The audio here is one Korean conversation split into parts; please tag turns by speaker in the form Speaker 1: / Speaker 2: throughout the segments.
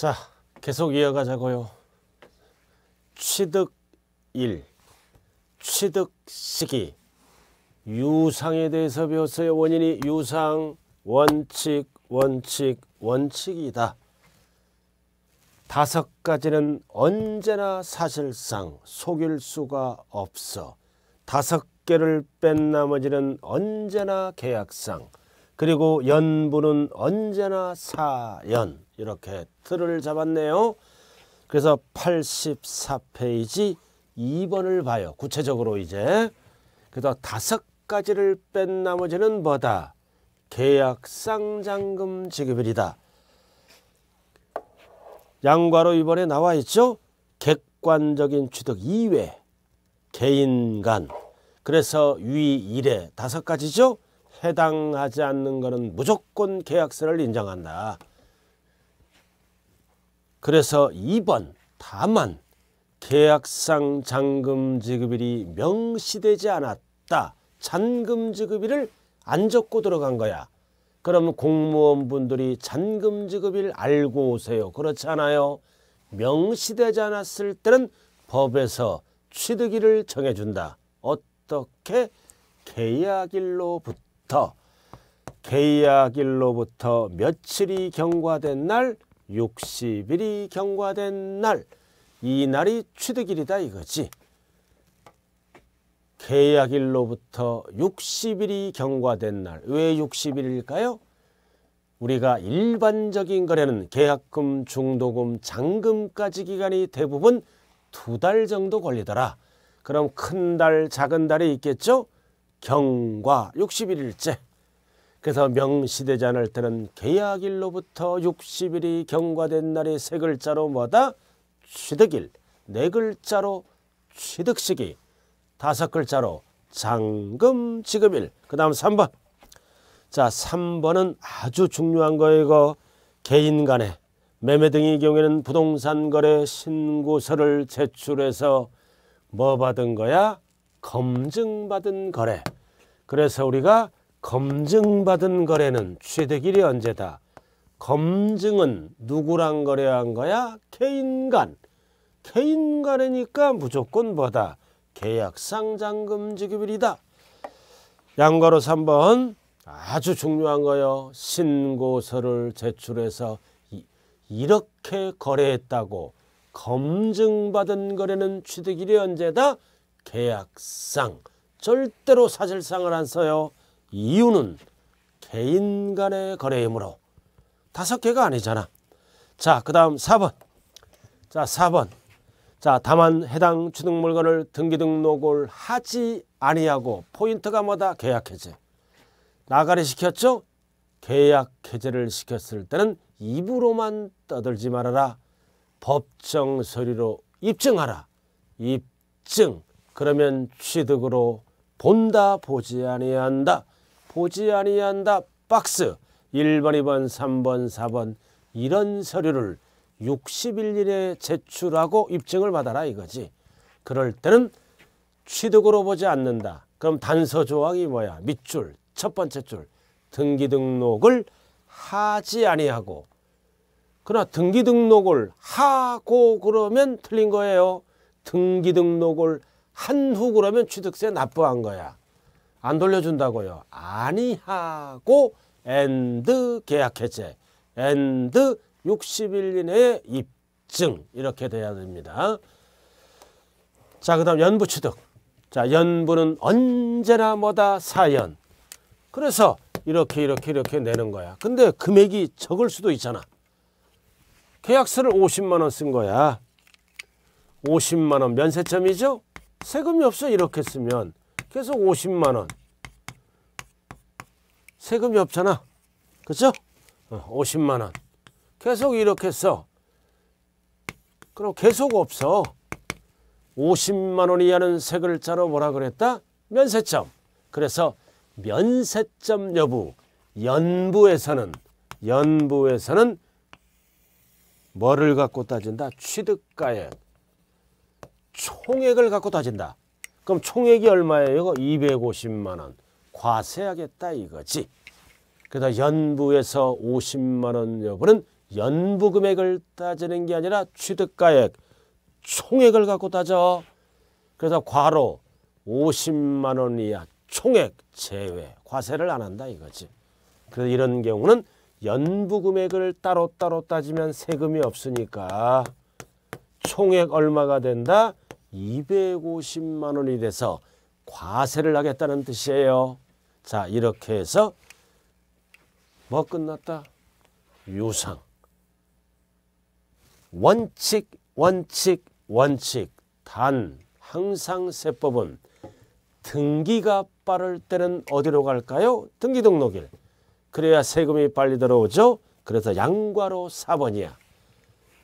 Speaker 1: 자, 계속 이어가자고요. 취득 일, 취득 시기, 유상에 대해서 배웠어요. 원인이 유상, 원칙, 원칙, 원칙이다. 다섯 가지는 언제나 사실상 속일 수가 없어. 다섯 개를 뺀 나머지는 언제나 계약상. 그리고 연부는 언제나 사연 이렇게 틀을 잡았네요. 그래서 84페이지 2번을 봐요. 구체적으로 이제. 그래서 다섯 가지를 뺀 나머지는 뭐다? 계약상 잔금 지급일이다. 양과로 이번에 나와 있죠. 객관적인 취득 이외 개인 간 그래서 위 1에 다섯 가지죠. 해당하지 않는 것은 무조건 계약서를 인정한다. 그래서 2번 다만 계약상 잔금 지급일이 명시되지 않았다. 잔금 지급일을 안 적고 들어간 거야. 그럼 공무원분들이 잔금 지급일 알고 오세요. 그렇지 않아요? 명시되지 않았을 때는 법에서 취득일을 정해준다. 어떻게 계약일로부터 때부터 계약일로부터 며칠이 경과된 날 60일이 경과된 날 이 날이 취득일이다 이거지 계약일로부터 60일이 경과된 날 왜 60일일까요? 우리가 일반적인 거래는 계약금, 중도금, 잔금까지 기간이 대부분 두 달 정도 걸리더라. 그럼 큰 달, 작은 달이 있겠죠? 경과 61일째 그래서 명시되지않을 때는 계약일로부터 60일이 경과된 날이 세 글자로 뭐다? 취득일 네 글자로 취득시기 다섯 글자로 장금 지급일 그 다음 3번 자 3번은 아주 중요한 거예요 이거 개인 간에 매매 등의 경우에는 부동산 거래 신고서를 제출해서 뭐 받은 거야? 검증받은 거래 그래서 우리가 검증받은 거래는 취득일이 언제다. 검증은 누구랑 거래한 거야? 개인간. 개인간이니까 무조건 뭐다? 계약상 잔금 지급일이다. 양가로 3번 아주 중요한 거요. 신고서를 제출해서 이렇게 거래했다고 검증받은 거래는 취득일이 언제다? 계약상 절대로 사실상을 안 써요. 이유는 개인 간의 거래이므로 다섯 개가 아니잖아. 자, 그 다음 4번. 자, 4번. 자, 다만 해당 취득 물건을 등기 등록을 하지 아니하고 포인트가 뭐다? 계약 해제. 나가리 시켰죠? 계약 해제를 시켰을 때는 입으로만 떠들지 말아라. 법정 서류로 입증하라. 입증. 그러면 취득으로 본다 보지 아니한다 보지 아니한다 박스 1번 2번 3번 4번 이런 서류를 60일 이내에 제출하고 입증을 받아라 이거지 그럴 때는 취득으로 보지 않는다 그럼 단서 조항이 뭐야 밑줄 첫 번째 줄 등기 등록을 하지 아니하고 그러나 등기 등록을 하고 그러면 틀린 거예요 등기 등록을 한후 그러면 취득세 납부한 거야. 안 돌려준다고요. 아니하고 엔드 계약해제 엔드 60일 이내에 입증 이렇게 돼야 됩니다. 자, 그 다음 연부 취득. 자, 연부는 언제나 뭐다 사연. 그래서 이렇게 이렇게 이렇게 내는 거야. 근데 금액이 적을 수도 있잖아. 계약서를 50만 원 쓴 거야. 50만 원 면세점이죠? 세금이 없어 이렇게 쓰면 계속 50만 원. 세금이 없잖아. 그렇죠? 50만 어, 원. 계속 이렇게 써. 그럼 계속 없어. 50만 원 이하는 세 글자로 뭐라 그랬다? 면세점. 그래서 면세점 여부 연부에서는 연부에서는 뭐를 갖고 따진다? 취득가액. 총액을 갖고 따진다. 그럼 총액이 얼마예요? 이거 250만 원. 과세하겠다 이거지. 그래서 연부에서 50만 원 여부는 연부 금액을 따지는 게 아니라 취득가액, 총액을 갖고 따져. 그래서 과로 50만 원 이하 총액 제외 과세를 안 한다 이거지. 그래서 이런 경우는 연부 금액을 따로따로 따지면 세금이 없으니까 총액 얼마가 된다? 250만 원이 돼서 과세를 하겠다는 뜻이에요. 자 이렇게 해서 뭐 끝났다? 유상. 원칙, 원칙, 원칙. 단, 항상 세법은 등기가 빠를 때는 어디로 갈까요? 등기 등록일. 그래야 세금이 빨리 들어오죠. 그래서 양과로 4번이야.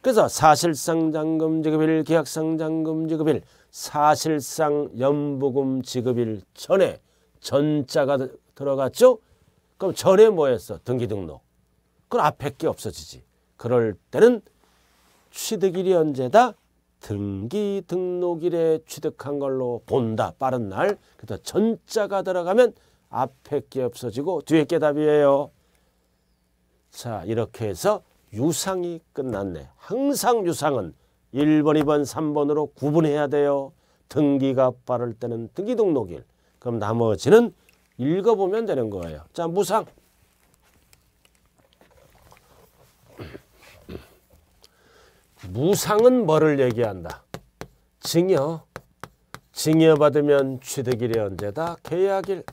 Speaker 1: 그래서 사실상 잔금 지급일, 계약상 잔금 지급일, 사실상 연부금 지급일 전에 전자가 들어갔죠? 그럼 전에 뭐였어? 등기 등록. 그건 앞에 게 없어지지. 그럴 때는 취득일이 언제다? 등기 등록일에 취득한 걸로 본다. 빠른 날. 그래서 전자가 들어가면 앞에 게 없어지고 뒤에 게 답이에요. 자 이렇게 해서 유상이 끝났네. 항상 유상은 1번, 2번, 3번으로 구분해야 돼요. 등기가 빠를 때는 등기 등록일. 그럼 나머지는 읽어보면 되는 거예요. 자, 무상. 무상은 뭐를 얘기한다? 증여. 증여받으면 취득일이 언제다? 계약일.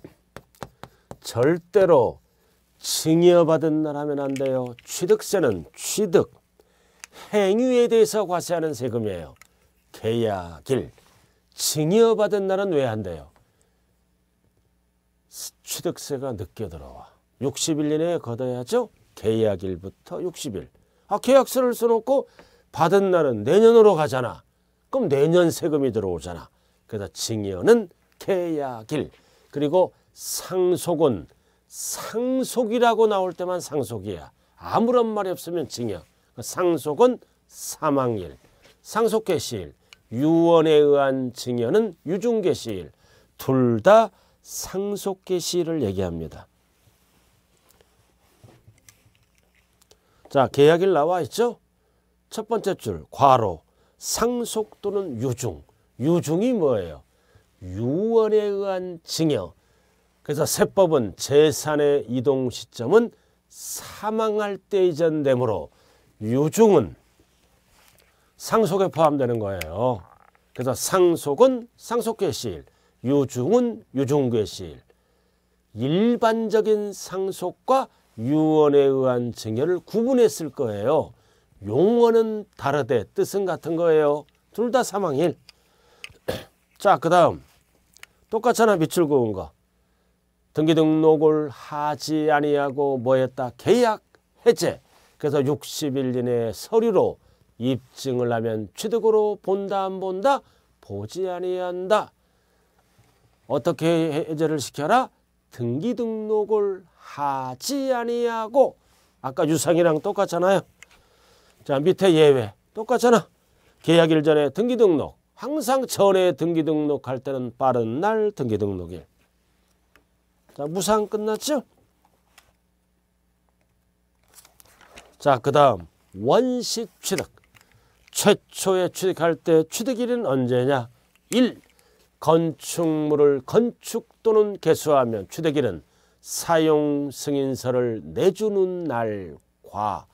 Speaker 1: 절대로 증여받은 나라면 안 돼요. 취득세는 취득, 행위에 대해서 과세하는 세금이에요. 계약일, 증여받은 날은 왜 안 돼요? 취득세가 늦게 들어와. 60일 이내에 걷어야죠. 계약일부터 60일. 아 계약서를 써놓고 받은 날은 내년으로 가잖아. 그럼 내년 세금이 들어오잖아. 그래서 증여는 계약일. 그리고 상속은 상속이라고 나올 때만 상속이야. 아무런 말이 없으면 증여. 그 상속은 사망일, 상속개시일, 유언에 의한 증여는 유중개시일. 둘 다상속개시일을 얘기합니다. 자, 계약일 나와 있죠? 첫 번째 줄, 과로, 상속 또는 유중. 유중이 뭐예요? 유언에 의한 증여. 그래서 세법은 재산의 이동 시점은 사망할 때 이전되므로 유중은 상속에 포함되는 거예요. 그래서 상속은 상속괴실, 유중은 유중괴실. 일반적인 상속과 유언에 의한 증여를 구분했을 거예요. 용어는 다르되 뜻은 같은 거예요. 둘 다 사망일. 자, 그 다음 똑같잖아, 밑줄 그은 거. 등기 등록을 하지 아니하고 뭐했다 계약 해제 그래서 60일 이내 서류로 입증을 하면 취득으로 본다 안 본다 보지 아니한다 어떻게 해제를 시켜라 등기 등록을 하지 아니하고 아까 유상이랑 똑같잖아요 자 밑에 예외 똑같잖아 계약일 전에 등기 등록 항상 전에 등기 등록할 때는 빠른 날 등기 등록일 자, 무상 끝났죠? 자, 그 다음 원시 취득. 최초에 취득할 때 취득일은 언제냐? 1. 건축물을 건축 또는 개수하면 취득일은 사용 승인서를 내주는 날과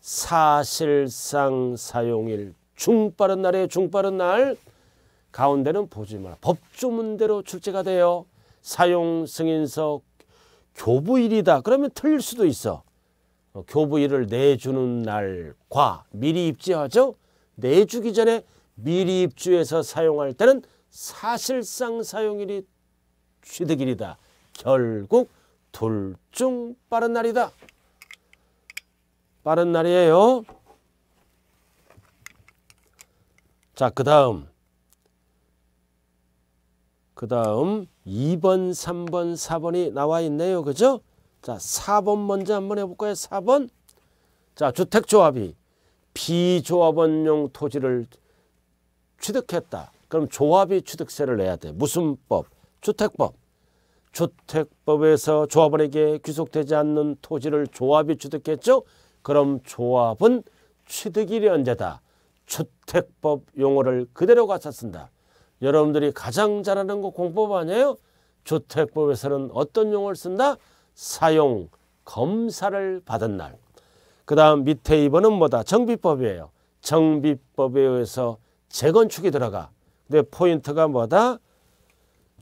Speaker 1: 사실상 사용일 중빠른 날에 중빠른 날 가운데는 보지 마라. 법조문대로 출제가 돼요. 사용 승인서 교부일이다 그러면 틀릴 수도 있어 어, 교부일을 내주는 날과 미리 입주하죠 내주기 전에 미리 입주해서 사용할 때는 사실상 사용일이 취득일이다 결국 둘 중 빠른 날이다 빠른 날이에요 자그 다음 그 다음 2번, 3번, 4번이 나와 있네요. 그죠? 자, 4번 먼저 한번 해볼까요? 4번. 자, 주택조합이 비조합원용 토지를 취득했다. 그럼 조합이 취득세를 내야 돼. 무슨 법? 주택법. 주택법에서 조합원에게 귀속되지 않는 토지를 조합이 취득했죠? 그럼 조합은 취득일이 언제다? 주택법 용어를 그대로 갖춰 쓴다. 여러분들이 가장 잘하는 거 공법 아니에요? 주택법에서는 어떤 용어를 쓴다? 사용 검사를 받은 날. 그 다음 밑에 이번은 뭐다? 정비법이에요. 정비법에 의해서 재건축이 들어가. 근데 포인트가 뭐다?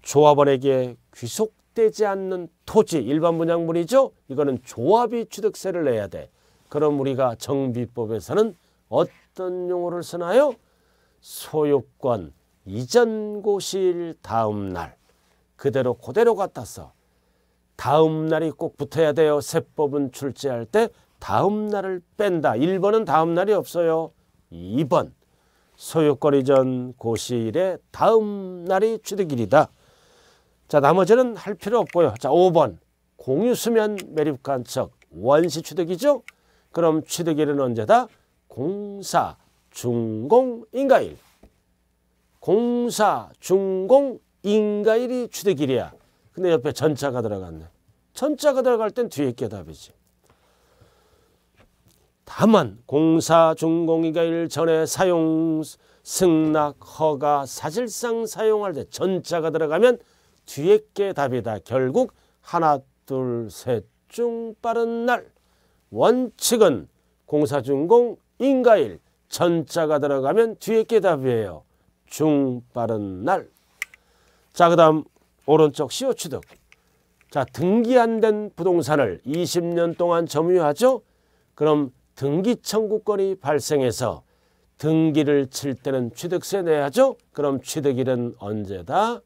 Speaker 1: 조합원에게 귀속되지 않는 토지 일반 분양물이죠. 이거는 조합이 취득세를 내야 돼. 그럼 우리가 정비법에서는 어떤 용어를 쓰나요? 소유권, 이전 고일 다음 날 그대로 그대로 같아서 다음 날이 꼭 붙어야 돼요. 세법은 출제할 때 다음 날을 뺀다. 1번은 다음 날이 없어요. 2번 소유권이 전 고시일의 다음 날이 취득일이다. 자 나머지는 할 필요 없고요. 자 5번 공유수면 매립관측 원시 취득이죠. 그럼 취득일은 언제다? 공사 중공인가일. 공사, 중공, 인가일이 취득일이야. 근데 옆에 전자가 들어갔네. 전자가 들어갈 땐 뒤에 게 답이지. 다만 공사, 중공, 인가일 전에 사용, 승낙, 허가, 사실상 사용할 때 전자가 들어가면 뒤에 게 답이다. 결국 하나, 둘, 셋 중 빠른 날. 원칙은 공사, 중공, 인가일 전자가 들어가면 뒤에 게 답이에요. 중 빠른 날. 자, 그 다음 오른쪽 시효 취득. 자, 등기 안 된 부동산을 20년 동안 점유하죠. 그럼 등기 청구권이 발생해서 등기를 칠 때는 취득세 내야죠. 그럼 취득일은 언제다?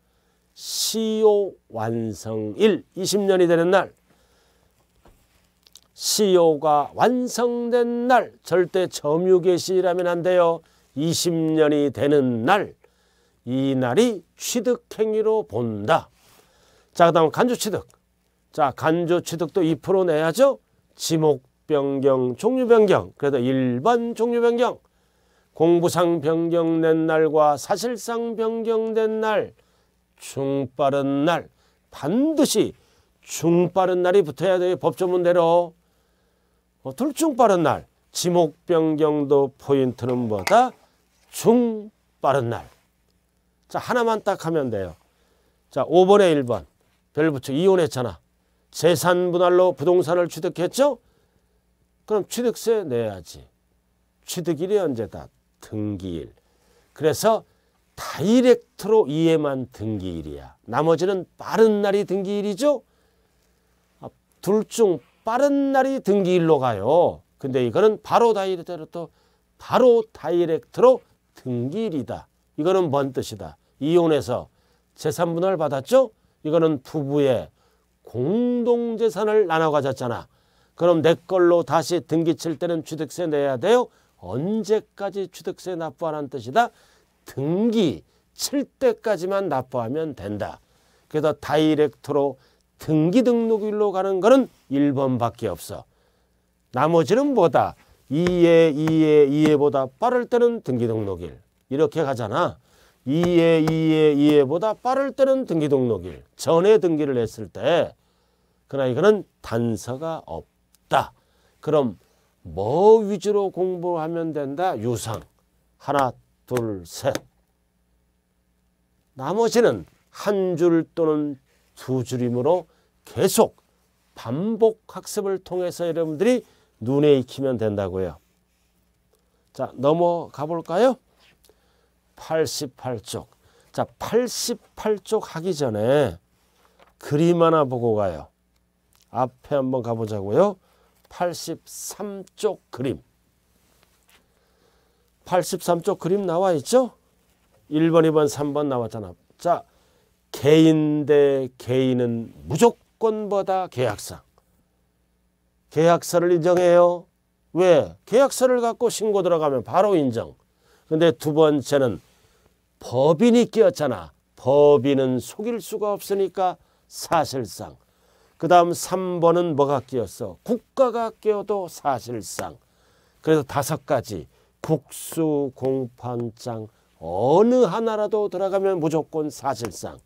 Speaker 1: 시효 완성일 20년이 되는 날. 시효가 완성된 날 절대 점유 개시라면 안 돼요. 20년이 되는 날이 날이 취득행위로 본다. 자, 그 다음 간주취득. 자, 간주취득도 2% 내야죠. 지목변경, 종류변경. 그래서 일반 종류변경. 공부상 변경된 날과 사실상 변경된 날, 중빠른 날. 반드시 중빠른 날이 붙어야 돼요. 법조문대로. 어, 둘 중빠른 날. 지목변경도 포인트는 뭐다? 중빠른 날. 자 하나만 딱 하면 돼요. 자 5번에 1번 별 붙여 이혼했잖아. 재산 분할로 부동산을 취득했죠? 그럼 취득세 내야지. 취득일이 언제다? 등기일. 그래서 다이렉트로 이해만 등기일이야. 나머지는 빠른 날이 등기일이죠? 아, 둘중 빠른 날이 등기일로 가요. 근데 이거는 바로 다이렉트로 바로 다이렉트로 등기일이다. 이거는 뭔 뜻이다. 이혼해서 재산분할 받았죠? 이거는 부부의 공동재산을 나눠 가졌잖아. 그럼 내 걸로 다시 등기 칠 때는 취득세 내야 돼요? 언제까지 취득세 납부하는 뜻이다? 등기 칠 때까지만 납부하면 된다. 그래서 다이렉트로 등기 등록일로 가는 거는 1번밖에 없어. 나머지는 뭐다? 2에 2에 2에보다 빠를 때는 등기 등록일. 이렇게 가잖아. 2에 2에 2에보다 빠를 때는 등기 등록일 전에 등기를 했을 때 그러나 이거는 단서가 없다. 그럼 뭐 위주로 공부하면 된다? 유상. 하나, 둘, 셋. 나머지는 한 줄 또는 두 줄이므로 계속 반복 학습을 통해서 여러분들이 눈에 익히면 된다고요. 자, 넘어가 볼까요? 88쪽. 자, 88쪽 하기 전에 그림 하나 보고 가요. 앞에 한번 가보자고요. 83쪽 그림. 83쪽 그림 나와 있죠? 1번, 2번, 3번 나왔잖아. 자, 개인 대 개인은 무조건 보다 계약상. 계약서를 인정해요. 왜? 계약서를 갖고 신고 들어가면 바로 인정. 근데 두 번째는 법인이 끼었잖아. 법인은 속일 수가 없으니까 사실상. 그 다음 3번은 뭐가 끼었어? 국가가 끼어도 사실상. 그래서 다섯 가지 국수, 공판장 어느 하나라도 들어가면 무조건 사실상.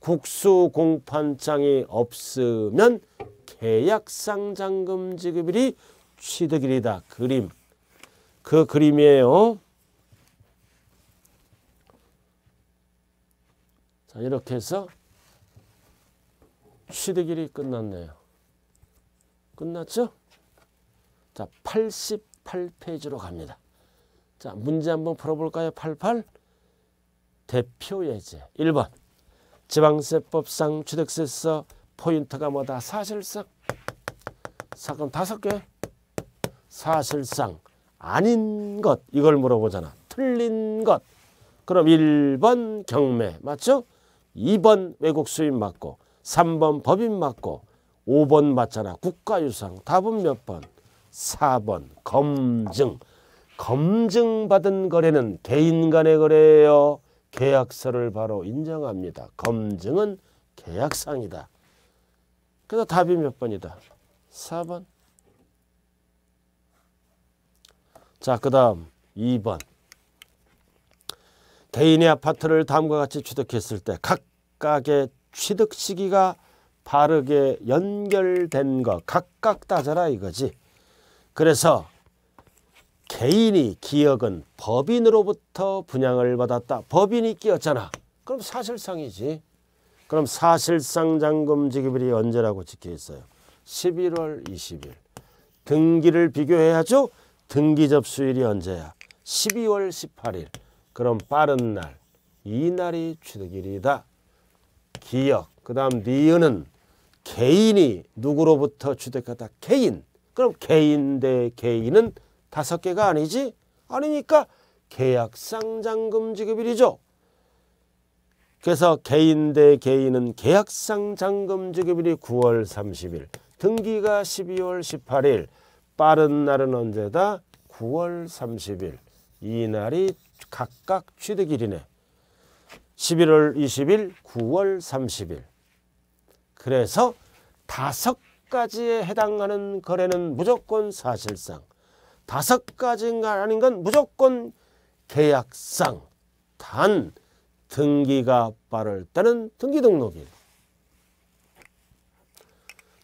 Speaker 1: 국수 공판장이 없으면 계약상 잔금 지급일이 취득일이다. 그림. 그 그림이에요. 자 이렇게 해서 취득일이 끝났네요. 끝났죠? 자 88페이지로 갑니다. 자 문제 한번 풀어볼까요? 88 대표 예제 1번 지방세법상 취득세서 포인트가 뭐다? 사실상 사건 다섯 개 사실상 아닌 것 이걸 물어보잖아. 틀린 것. 그럼 1번 경매 맞죠? 2번 외국 수입 맞고 3번 법인 맞고 5번 맞잖아. 국가유상. 답은 몇 번? 4번 검증. 검증받은 거래는 개인 간의 거래예요. 계약서를 바로 인정합니다. 검증은 계약상이다. 그래서 답이 몇 번이다? 4번. 자, 그 다음 2번. 대인의 아파트를 다음과 같이 취득했을 때 각각의 취득 시기가 바르게 연결된 것 각각 따져라 이거지. 그래서 개인이 기억은 법인으로부터 분양을 받았다. 법인이 끼었잖아. 그럼 사실상이지. 그럼 사실상 잔금 지급일이 언제라고 찍혀 있어요? 11월 20일. 등기를 비교해야죠. 등기 접수일이 언제야? 12월 18일. 그럼 빠른 날, 이 날이 취득일이다. 기역, 그 다음 니은은 개인이 누구로부터 취득하다. 개인. 그럼 개인 대 개인은 다섯 개가 아니지? 아니니까 계약상 잔금 지급일이죠. 그래서 개인 대 개인은 계약상 잔금 지급일이 9월 30일, 등기가 12월 18일, 빠른 날은 언제다? 9월 30일. 이 날이 각각 취득일이네. 11월 20일, 9월 30일. 그래서 다섯 가지에 해당하는 거래는 무조건 사실상 다섯 가지인가 아닌 건 무조건 계약상 단 등기가 빠를 때는 등기 등록일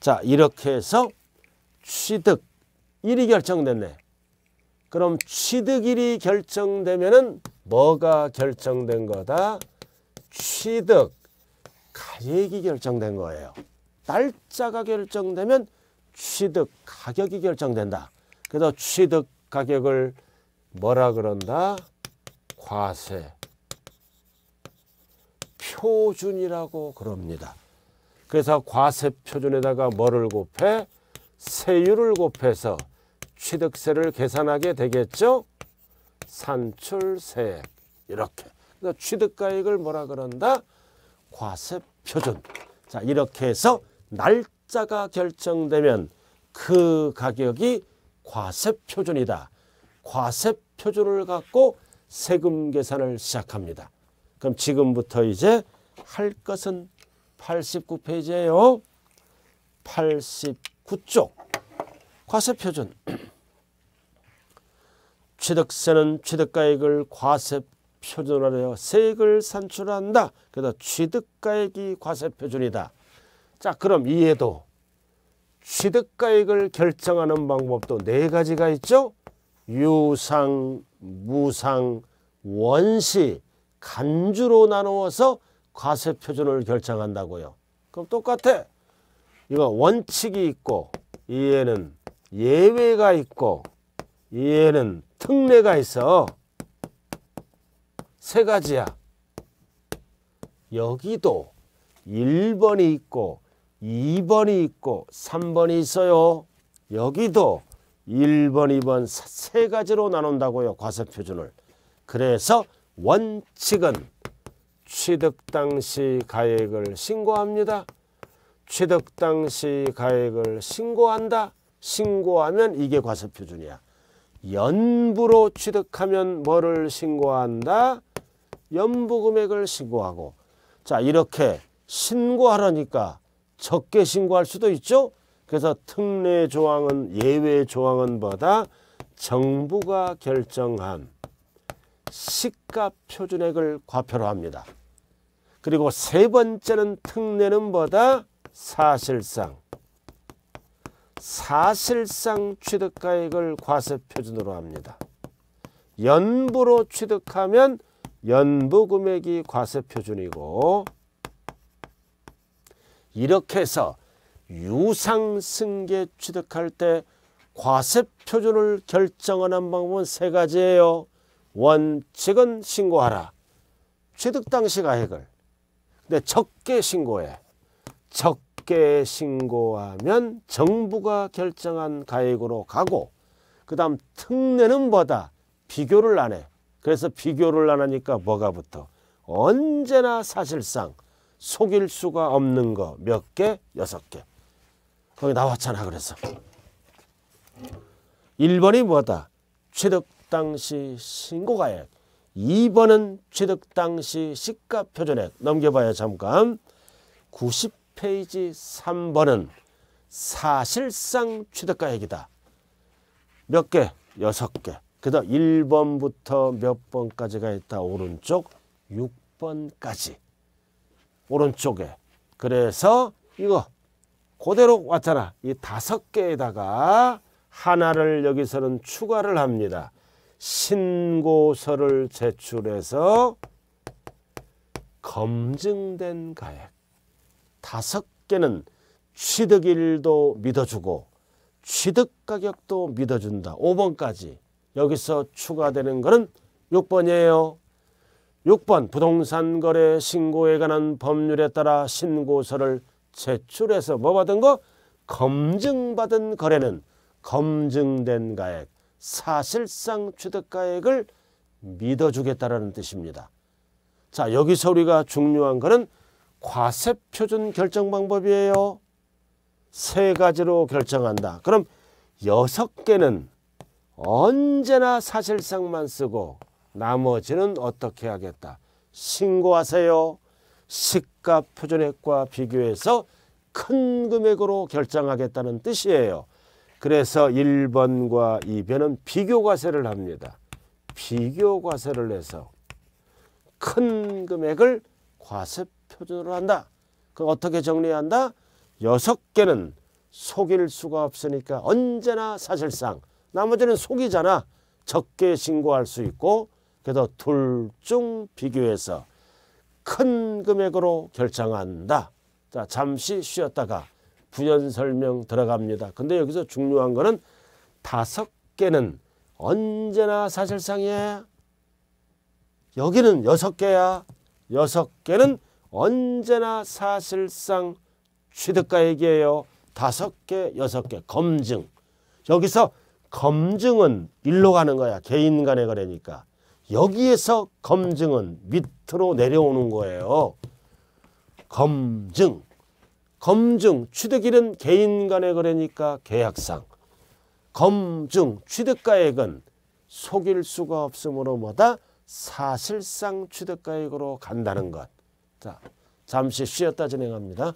Speaker 1: 자 이렇게 해서 취득 일이 결정됐네 그럼 취득일이 결정되면은 뭐가 결정된 거다? 취득 가액이 결정된 거예요. 날짜가 결정되면 취득 가격이 결정된다. 그래서 취득 가격을 뭐라 그런다? 과세 표준이라고 그럽니다. 그래서 과세 표준에다가 뭐를 곱해? 세율을 곱해서 취득세를 계산하게 되겠죠. 산출세액 이렇게. 그러니까 취득가액을 뭐라 그런다? 과세표준. 자 이렇게 해서 날짜가 결정되면 그 가격이 과세표준이다. 과세표준을 갖고 세금 계산을 시작합니다. 그럼 지금부터 이제 할 것은 89페이지예요. 89쪽. 과세표준 취득세는 취득가액을 과세표준으 하여 세액을 산출한다. 그래 취득가액이 과세표준이다. 자 그럼 이에도 취득가액을 결정하는 방법도 네 가지가 있죠. 유상, 무상, 원시, 간주로 나누어서 과세표준을 결정한다고요. 그럼 똑같아. 이거 원칙이 있고 이에는 예외가 있고 얘는 특례가 있어. 세 가지야. 여기도 1번이 있고 2번이 있고 3번이 있어요. 여기도 1번, 2번 세 가지로 나눈다고요. 과세표준을. 그래서 원칙은 취득 당시 가액을 신고합니다. 취득 당시 가액을 신고한다. 신고하면 이게 과세표준이야. 연부로 취득하면 뭐를 신고한다? 연부금액을 신고하고 자 이렇게 신고하라니까 적게 신고할 수도 있죠. 그래서 특례 조항은 예외 조항은 뭐다? 정부가 결정한 시가 표준액을 과표로 합니다. 그리고 세 번째는 특례는 뭐다? 사실상 사실상 취득가액을 과세표준으로 합니다. 연부로 취득하면 연부 금액이 과세표준이고 이렇게 해서 유상승계 취득할 때 과세표준을 결정하는 방법은 세 가지예요. 원칙은 신고하라. 취득 당시 가액을. 근데 적게 신고해. 적 국회에 신고하면 정부가 결정한 가액으로 가고 그 다음 특례는 뭐다? 비교를 안 해. 그래서 비교를 안 하니까 뭐가 붙어? 언제나 사실상 속일 수가 없는 거 몇 개? 여섯 개. 거기 나왔잖아 그래서. 1번이 뭐다? 취득 당시 신고가액. 2번은 취득 당시 시가 표준액. 넘겨봐요 잠깐. 페이지 3번은 사실상 취득가액이다. 몇 개? 여섯 개. 그다 1번부터 몇 번까지가 있다. 오른쪽 6번까지. 오른쪽에. 그래서 이거 그대로 왔잖아. 이 다섯 개에다가 하나를 여기서는 추가를 합니다. 신고서를 제출해서 검증된 가액. 다섯 개는 취득일도 믿어주고 취득가격도 믿어준다. 5번까지 여기서 추가되는 것은 6번이에요. 6번 부동산 거래 신고에 관한 법률에 따라 신고서를 제출해서 뭐 받은 거? 검증받은 거래는 검증된 가액, 사실상 취득가액을 믿어주겠다라는 뜻입니다. 자 여기서 우리가 중요한 것은 과세 표준 결정 방법이에요. 세 가지로 결정한다. 그럼 여섯 개는 언제나 사실상만 쓰고 나머지는 어떻게 하겠다. 신고하세요. 시가 표준액과 비교해서 큰 금액으로 결정하겠다는 뜻이에요. 그래서 1번과 2번은 비교과세를 합니다. 비교과세를 해서 큰 금액을 과세 표준으로 한다. 그럼 어떻게 정리해야 한다? 여섯 개는 속일 수가 없으니까 언제나 사실상 나머지는 속이잖아. 적게 신고할 수 있고 그래서 둘 중 비교해서 큰 금액으로 결정한다. 자 잠시 쉬었다가 부연 설명 들어갑니다. 근데 여기서 중요한 거는 다섯 개는 언제나 사실상이야. 여기는 여섯 개야. 여섯 개는 언제나 사실상 취득가액이에요. 다섯 개, 여섯 개 검증. 여기서 검증은 일로 가는 거야. 개인 간의 거래니까. 여기에서 검증은 밑으로 내려오는 거예요. 검증. 검증 취득일은 개인 간의 거래니까 계약상. 검증 취득가액은 속일 수가 없으므로 뭐다? 사실상 취득가액으로 간다는 것. 자, 잠시 쉬었다 진행합니다.